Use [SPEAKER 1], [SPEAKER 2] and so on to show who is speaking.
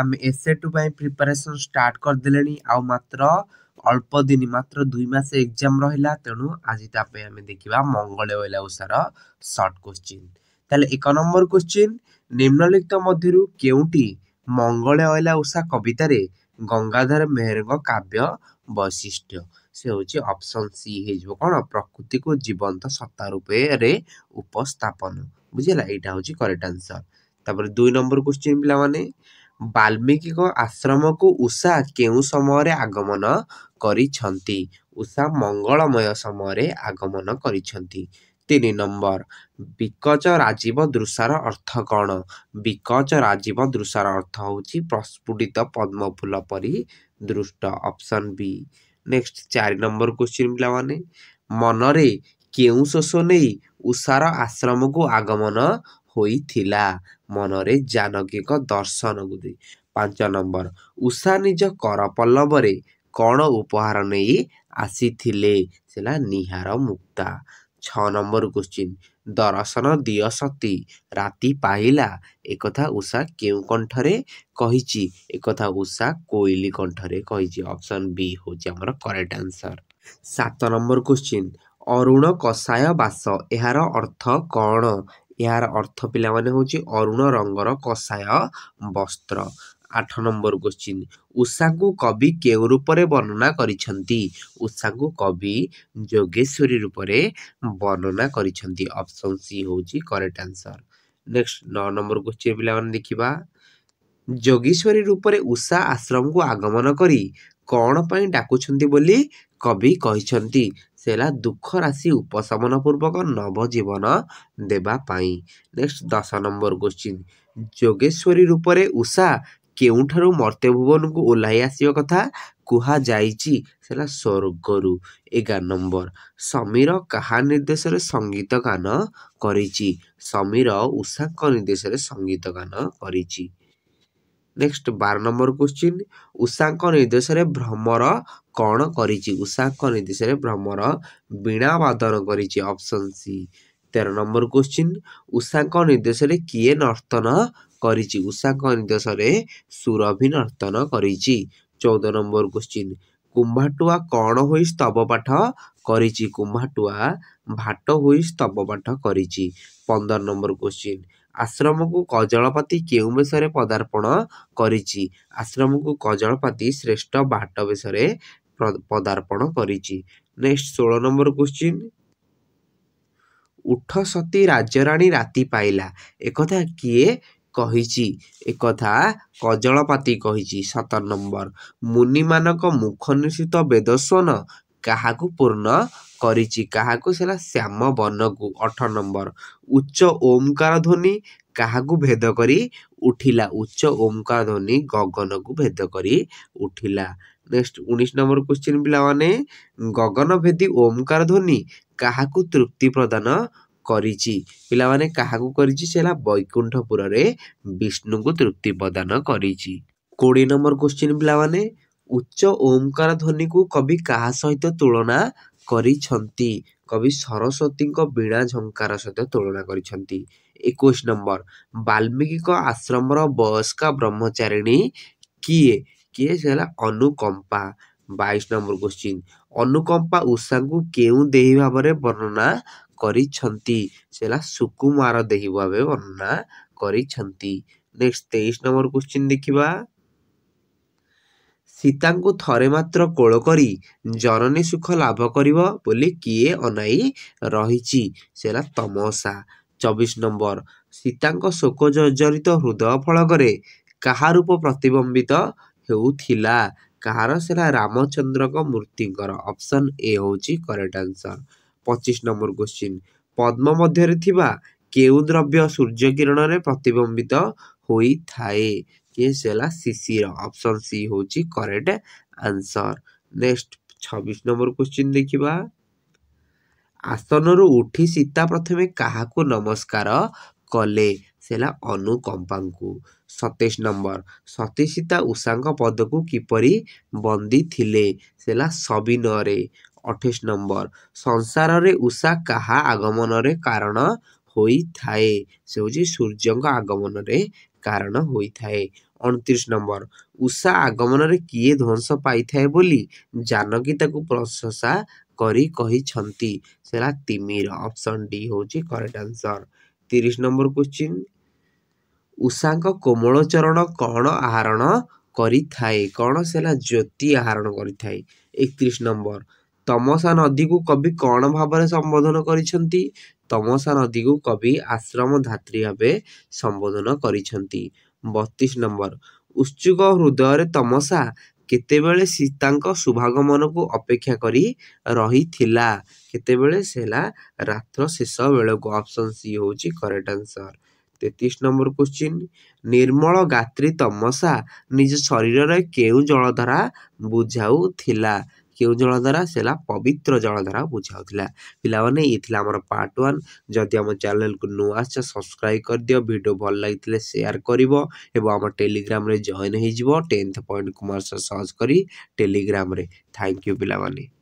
[SPEAKER 1] ଆମେ S two ପାଇଁ preparation start କରିଦେଲେଣି ଆଉ ମାତ୍ର ଅଳ୍ପ ଦିନ ମାତ୍ର ଦୁଇ ମାସ ଏକ୍ଜାମ୍ ରହିଲା ତେଣୁ ଆଜି ତା ପାଇଁ ଆମେ ଦେଖିବା ମଙ୍ଗଳୀୟ ଓଏଲା ଓଷାର ସର୍ଟ କୋଶ୍ଚିନ୍ ତାହେଲେ ଏକ ନମ୍ବର କୋଶ୍ଚିନ୍ ନିମ୍ନଲିଖିତ ମଧ୍ୟରୁ କେଉଁଟି ମଙ୍ଗଳୀୟ ଓଏଲା ଓଷା କବିତାରେ ଗଙ୍ଗାଧର ମେହେରଙ୍କ କାବ୍ୟ ବୈଶିଷ୍ଟ୍ୟ ସେ ହେଉଛି ଅପସନ୍ ସି ହେଇଯିବ କ'ଣ ପ୍ରକୃତିକୁ ଜୀବନ୍ତ ସତ୍ତା ରୂପରେ ଉପସ୍ଥାପନ ବୁଝିଲା ଏଇଟା ହେଉଛି କରେକ୍ଟ ଆନ୍ସର ତାପରେ ଦୁଇ ନମ୍ବର କୋଶ୍ଚିନ୍ ପିଲାମାନେ आश्रम को उषा के आगमन उषा मंगलमय समय आगमन नंबर बिकज राजीव दृशार अर्थ कन् बिकज राजीव दृशार अर्थ हौ प्रस्फुटित पद्मफुल परि दृष्ट अप्सन वि नेक्सट चार नम्बर क्वश्चिन् पहिला मनले के शोष नै उषार को आगमन ହୋଇଥିଲା ମନରେ ଜାନକୀଙ୍କ ଦର୍ଶନ ବୁଦ୍ଧି ପାଞ୍ଚ ନମ୍ବର ଉଷା ନିଜ କର ପଲ୍ଲବରେ କ'ଣ ଉପହାର ନେଇ ଆସିଥିଲେ ସେଲା ନିହାର ମୁକ୍ତା ଛଅ ନମ୍ବର କୋଶ୍ଚିନ୍ ଦର୍ଶନ ଦିଅ ସତୀ ରାତି ପାଇଲା ଏକଥା ଉଷା କେଉଁ କଣ୍ଠରେ କହିଛି ଏକଥା ଉଷା କୋଇଲି କଣ୍ଠରେ କହିଛି ଅପସନ୍ ବି ହେଉଛି ଆମର କରେକ୍ଟ ଆନ୍ସର ସାତ ନମ୍ବର କୋଶ୍ଚିନ୍ ଅରୁଣ କଷାୟ ବାସ ଏହାର ଅର୍ଥ କ'ଣ ଏହାର ଅର୍ଥ ପିଲାମାନେ ହେଉଛି ଅରୁଣ ରଙ୍ଗର କଷାୟ ବସ୍ତ୍ର ଆଠ ନମ୍ବର କୋଶ୍ଚିନ୍ ଉଷାଙ୍କୁ କବି କେଉଁ ରୂପରେ ବର୍ଣ୍ଣନା କରିଛନ୍ତି ଉଷାଙ୍କୁ କବି ଯୋଗେଶ୍ୱରୀ ରୂପରେ ବର୍ଣ୍ଣନା କରିଛନ୍ତି ଅପସନ୍ ସି ହେଉଛି କରେକ୍ଟ ଆନ୍ସର୍ ନେକ୍ସଟ ନଅ ନମ୍ବର କୋଶ୍ଚିନ୍ ପିଲାମାନେ ଦେଖିବା ଯୋଗେଶ୍ୱରୀ ରୂପରେ ଉଷା ଆଶ୍ରମକୁ ଆଗମନ କରି କ'ଣ ପାଇଁ ଡାକୁଛନ୍ତି ବୋଲି କବି କହିଛନ୍ତି ସେ ହେଲା ଦୁଃଖ ରାଶି ଉପଶମନ ପୂର୍ବକ ନବଜୀବନ ଦେବା ପାଇଁ ନେକ୍ସଟ ଦଶ ନମ୍ବର କୋଶ୍ଚିନ୍ ଯୋଗେଶ୍ୱରୀ ରୂପରେ ଉଷା କେଉଁଠାରୁ ମର୍ତ୍ତ୍ୟଭୁବନକୁ ଓହ୍ଲାଇ ଆସିବା କଥା କୁହାଯାଇଛି ସେଟା ସ୍ୱର୍ଗରୁ ଏଗାର ନମ୍ବର ସମୀର କାହା ନିର୍ଦ୍ଦେଶରେ ସଙ୍ଗୀତ ଗାନ କରିଛି ସମୀର ଉଷାଙ୍କ ନିର୍ଦ୍ଦେଶରେ ସଙ୍ଗୀତ ଗାନ କରିଛି ନେକ୍ସଟ ବାର ନମ୍ବର କ୍ୱେଶ୍ଚିନ୍ ଉଷାଙ୍କ ନିର୍ଦ୍ଦେଶରେ ଭ୍ରମର କ'ଣ କରିଛି ଉଷାଙ୍କ ନିର୍ଦ୍ଦେଶରେ ଭ୍ରମର ବୀଣା ବାଦନ କରିଛି ଅପସନ୍ ସି ତେର ନମ୍ବର କ୍ୱେଶ୍ଚିନ୍ ଉଷାଙ୍କ ନିର୍ଦ୍ଦେଶରେ କିଏ ନର୍ତ୍ତନ କରିଛି ଉଷାଙ୍କ ନିର୍ଦ୍ଦେଶରେ ସୁରଭି ନର୍ତ୍ତନ କରିଛି ଚଉଦ ନମ୍ବର କ୍ୱେଶ୍ଚିନ୍ କୁମ୍ଭାଟୁଆ କ'ଣ ହୋଇ ସ୍ତବ ପାଠ କରିଛି କୁମ୍ଭାଟୁଆ ଭାଟ ହୋଇ ସ୍ତବ ପାଠ କରିଛି ପନ୍ଦର ନମ୍ବର କ୍ୱେଶ୍ଚିନ୍ ଆଶ୍ରମକୁ କଜଳପାତି କେଉଁ ବେଶରେ ପଦାର୍ପଣ କରିଛି ଆଶ୍ରମକୁ କଜଳପାତି ଶ୍ରେଷ୍ଠ ବାଟ ବେଶରେ ପଦାର୍ପଣ କରିଛି ନେକ୍ସଟ ଷୋହଳ ନମ୍ବର କ୍ୱେଶ୍ଚିନ୍ ଉଠ ସତୀ ରାଜରାଣୀ ରାତି ପାଇଲା ଏକଥା କିଏ କହିଛି ଏକଥା କଜଳପାତି କହିଛି ସତର ନମ୍ବର ମୁନିମାନଙ୍କ ମୁଖ ନିଶିତ ବେଦସ୍ୱନ କାହାକୁ ପୂର୍ଣ୍ଣ କରିଛି କାହାକୁ ସେଟା ଶ୍ୟାମ ବର୍ଣ୍ଣକୁ ଅଠର ନମ୍ବର ଉଚ୍ଚ ଓମକାର ଧ୍ୱନି କାହାକୁ ଭେଦ କରି ଉଠିଲା ଉଚ୍ଚ ଓମକାର ଧ୍ୱନି ଗଗନକୁ ଭେଦ କରି ଉଠିଲା ନେକ୍ସଟ ଉଣେଇଶ ନମ୍ବର କ୍ୱେଶ୍ଚିନ୍ ପିଲାମାନେ ଗଗନଭେଦୀ ଓମକାର ଧ୍ୱନି କାହାକୁ ତୃପ୍ତି ପ୍ରଦାନ କରିଛି ପିଲାମାନେ କାହାକୁ କରିଛି ସେ ହେଲା ବୈକୁଣ୍ଠପୁରରେ ବିଷ୍ଣୁଙ୍କୁ ତୃପ୍ତି ପ୍ରଦାନ କରିଛି କୋଡ଼ିଏ ନମ୍ବର କ୍ୱେଶ୍ଚିନ୍ ପିଲାମାନେ ଉଚ୍ଚ ଓଁକାର ଧ୍ୱନିକୁ କବି କାହା ସହିତ ତୁଳନା କରିଛନ୍ତି କବି ସରସ୍ୱତୀଙ୍କ ବୀଣା ଝଙ୍କାର ସହିତ ତୁଳନା କରିଛନ୍ତି ଏକୋଇଶ ନମ୍ବର ବାଲ୍ମୀକିଙ୍କ ଆଶ୍ରମର ବୟସ୍କା ବ୍ରହ୍ମଚାରିଣୀ କିଏ କିଏ ସେ ହେଲା ଅନୁକମ୍ପା ବାଇଶ ନମ୍ବର କୋଶ୍ଚିନ୍ ଅନୁକମ୍ପା ଉଷାଙ୍କୁ କେଉଁ ଦେହୀ ଭାବରେ ବର୍ଣ୍ଣନା କରିଛନ୍ତି ସେ ହେଲା ସୁକୁମାର ଦେହୀ ଭାବେ ବର୍ଣ୍ଣନା କରିଛନ୍ତି ନେକ୍ସଟ ତେଇଶ ନମ୍ବର କୋଶ୍ଚିନ୍ ଦେଖିବା ସୀତାଙ୍କୁ ଥରେ ମାତ୍ର କୋଳ କରି ଜନନୀ ସୁଖ ଲାଭ କରିବ ବୋଲି କିଏ ଅନାଇ ରହିଛି ସେଟା ତମସା ଚବିଶ ନମ୍ବର ସୀତାଙ୍କ ଶୋକ ଜର୍ଜରିତ ହୃଦୟ ଫଳକରେ କାହା ରୂପ ପ୍ରତିବିମ୍ବିତ ହେଉଥିଲା କାହାର ସେଟା ରାମଚନ୍ଦ୍ରଙ୍କ ମୂର୍ତ୍ତିଙ୍କର ଅପସନ୍ ଏ ହେଉଛି କରେକ୍ଟ ଆନ୍ସର ପଚିଶ ନମ୍ବର କ୍ୱେଶ୍ଚିନ୍ ପଦ୍ମ ମଧ୍ୟରେ ଥିବା କେଉଁ ଦ୍ରବ୍ୟ ସୂର୍ଯ୍ୟକିରଣରେ ପ୍ରତିବିମ୍ବିତ ହୋଇଥାଏ କେସ୍ ହେଲା ସିସିର ଅପସନ୍ ସି ହେଉଛି କରେକ୍ଟ ଆନ୍ସର୍ ନେକ୍ସଟ ଛବିଶ ନମ୍ବର କ୍ୱେଶ୍ଚିନ୍ ଦେଖିବା ଆସନରୁ ଉଠି ସୀତା ପ୍ରଥମେ କାହାକୁ ନମସ୍କାର କଲେ ସେ ହେଲା ଅନୁକମ୍ପାଙ୍କୁ ସତେଇଶ ନମ୍ବର ସତୀ ସୀତା ଉଷାଙ୍କ ପଦକୁ କିପରି ବନ୍ଦୀ ଥିଲେ ସେ ହେଲା ସବିନରେ ଅଠେଇଶ ନମ୍ବର ସଂସାରରେ ଉଷା କାହା ଆଗମନରେ କାରଣ ହୋଇଥାଏ ସେ ହେଉଛି ସୂର୍ଯ୍ୟଙ୍କ ଆଗମନରେ କାରଣ ହୋଇଥାଏ ଅଣତିରିଶ ନମ୍ବର ଉଷା ଆଗମନରେ କିଏ ଧ୍ୱଂସ ପାଇଥାଏ ବୋଲି ଜାନକୀ ତାକୁ ପ୍ରଶଂସା କରି କହିଛନ୍ତି ସେ ହେଲା ତିମିର ଅପସନ୍ ଡି ହେଉଛି କରେକ୍ଟ ଆନ୍ସର୍ ତିରିଶ ନମ୍ବର କ୍ୱେଶ୍ଚିନ୍ ଉଷାଙ୍କ କୋମଳ ଚରଣ କ'ଣ ଆହରଣ କରିଥାଏ କ'ଣ ସେ ହେଲା ଜ୍ୟୋତି ଆହରଣ କରିଥାଏ ଏକତିରିଶ ନମ୍ବର ତମସା ନଦୀକୁ କବି କ'ଣ ଭାବରେ ସମ୍ବୋଧନ କରିଛନ୍ତି ତମସା ନଦୀକୁ କବି ଆଶ୍ରମ ଧାତ୍ରୀ ଭାବେ ସମ୍ବୋଧନ କରିଛନ୍ତି ବତିଶ ନମ୍ବର ଉତ୍ସୁକ ହୃଦୟରେ ତମସା କେତେବେଳେ ସୀତାଙ୍କ ଶୁଭାଗମନକୁ ଅପେକ୍ଷା କରି ରହିଥିଲା କେତେବେଳେ ସେ ହେଲା ରାତ୍ର ଶେଷ ବେଳକୁ ଅପସନ୍ ସି ହେଉଛି କରେକ୍ଟ ଆନ୍ସର ତେତିଶ ନମ୍ବର କ୍ୱେଶ୍ଚିନ୍ ନିର୍ମଳ ଗାତ୍ରୀ ତମସା ନିଜ ଶରୀରରେ କେଉଁ ଜଳଧାରା ବୁଝାଉଥିଲା କେଉଁ ଜଳ ଦ୍ୱାରା ସେଲା ପବିତ୍ର ଜଳ ଦ୍ୱାରା ବୁଝାଉଥିଲା ପିଲାମାନେ ଇଏ ଥିଲା ଆମର ପାର୍ଟ ୱାନ୍ ଯଦି ଆମ ଚ୍ୟାନେଲକୁ ନୂଆ ଆସିଛ ସବସ୍କ୍ରାଇବ୍ କରିଦିଅ ଭିଡ଼ିଓ ଭଲ ଲାଗିଥିଲେ ସେୟାର କରିବ ଏବଂ ଆମ ଟେଲିଗ୍ରାମରେ ଜଏନ୍ ହୋଇଯିବ ଟେନ୍ଥ ପଏଣ୍ଟ କୁମାର ସର୍ଚ୍ଚ କରି ଟେଲିଗ୍ରାମରେ ଥ୍ୟାଙ୍କ ୟୁ ପିଲାମାନେ